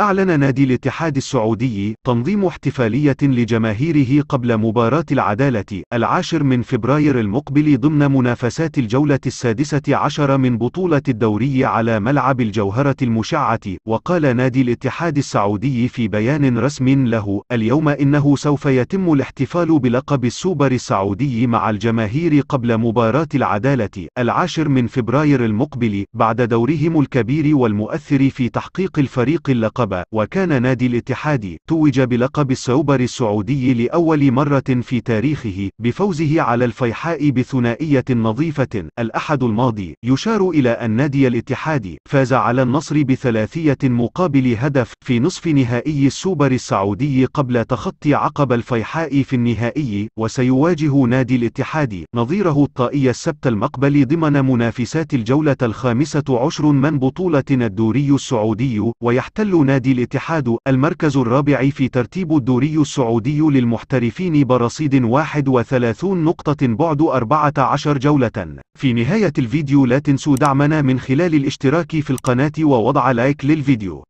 أعلن نادي الاتحاد السعودي تنظيم احتفالية لجماهيره قبل مباراة العدالة العاشر من فبراير المقبل ضمن منافسات الجولة السادسة عشر من بطولة الدوري على ملعب الجوهرة المشعة وقال نادي الاتحاد السعودي في بيان رسم له اليوم إنه سوف يتم الاحتفال بلقب السوبر السعودي مع الجماهير قبل مباراة العدالة العاشر من فبراير المقبل بعد دورهم الكبير والمؤثر في تحقيق الفريق اللقب العرب وكان نادي الاتحاد توج بلقب السوبر السعودي لأول مرة في تاريخه بفوزه على الفيحاء بثنائية نظيفة الأحد الماضي يشار إلى أن نادي الاتحاد فاز على النصر بثلاثية مقابل هدف في نصف نهائي السوبر السعودي قبل تخطي عقب الفيحاء في النهائي وسيواجه نادي الاتحاد نظيره الطائي السبت المقبل ضمن منافسات الجولة الخامسة عشر من بطولة الدوري السعودي ويحتل نادي نادي الاتحاد المركز الرابع في ترتيب الدوري السعودي للمحترفين برصيد 31 نقطة بعد 14 جولة في نهاية الفيديو لا تنسوا دعمنا من خلال الاشتراك في القناة ووضع لايك للفيديو